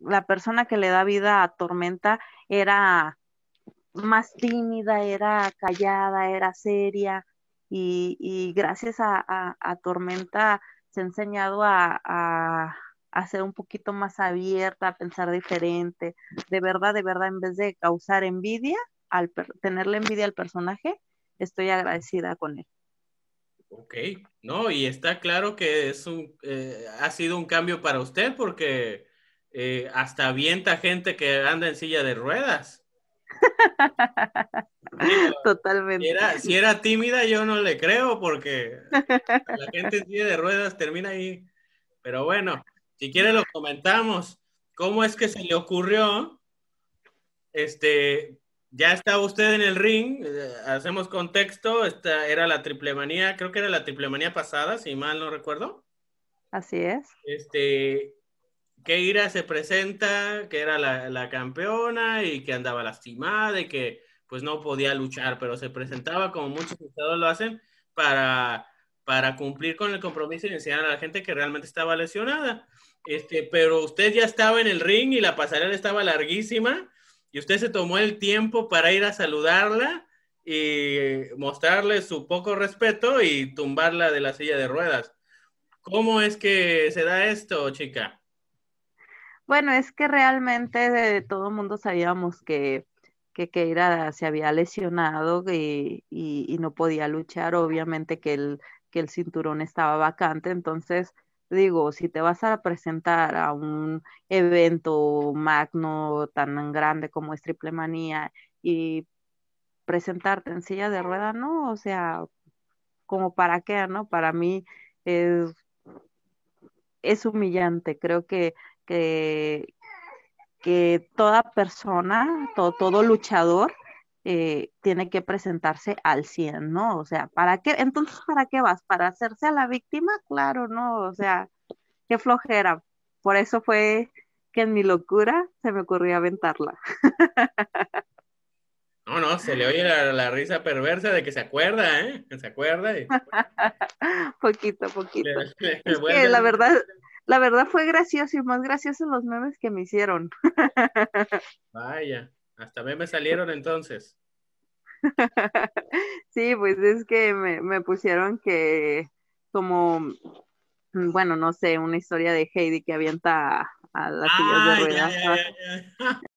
la persona que le da vida a Tormenta era más tímida, era callada, era seria y, gracias a, Tormenta se ha enseñado a, a, ser un poquito más abierta, a pensar diferente, de verdad, de verdad, en vez de causar envidia, al tenerle envidia al personaje, estoy agradecida con él. Ok, no, y está claro que es un, eh, ha sido un cambio para usted porque eh, hasta avienta gente que anda en silla de ruedas. Totalmente. Si era, tímida, yo no le creo porque la gente en silla de ruedas termina ahí. Pero bueno, si quiere lo comentamos. ¿Cómo es que se le ocurrió? Este, ya estaba usted en el ring, eh, hacemos contexto, esta era la triple manía creo que era la triple manía pasada, si mal no recuerdo. Así es. Este, que ira se presenta, que era la, campeona y que andaba lastimada y que pues no podía luchar, pero se presentaba como muchos luchadores lo hacen para, para cumplir con el compromiso y enseñar a la gente que realmente estaba lesionada. Este, pero usted ya estaba en el ring y la pasarela estaba larguísima y usted se tomó el tiempo para ir a saludarla y mostrarle su poco respeto y tumbarla de la silla de ruedas. ¿Cómo es que se da esto, chica? Bueno, es que realmente de todo el mundo sabíamos que, que Keira se había lesionado y, no podía luchar, obviamente que el, que el cinturón estaba vacante, entonces digo, si te vas a presentar a un evento magno tan grande como es Triple Manía y presentarte en silla de rueda, no, o sea, como para qué, ¿no? Para mí es, es humillante, creo que que, toda persona, todo, luchador eh, tiene que presentarse al 100, ¿no? O sea, ¿para qué? Entonces, ¿para qué vas? ¿Para hacerse a la víctima? Claro, no, o sea, qué flojera. Por eso fue que en mi locura se me ocurrió aventarla. No, no, se le oye la, risa perversa de que se acuerda, ¿eh? Que se acuerda. poquito, poquito. que la verdad, la verdad fue gracioso y más gracioso los memes que me hicieron. Vaya, hasta memes salieron entonces. Sí, pues es que me, pusieron que como, mm, bueno, no sé, una historia de Heidi que avienta a las sillas de ah, ruedas.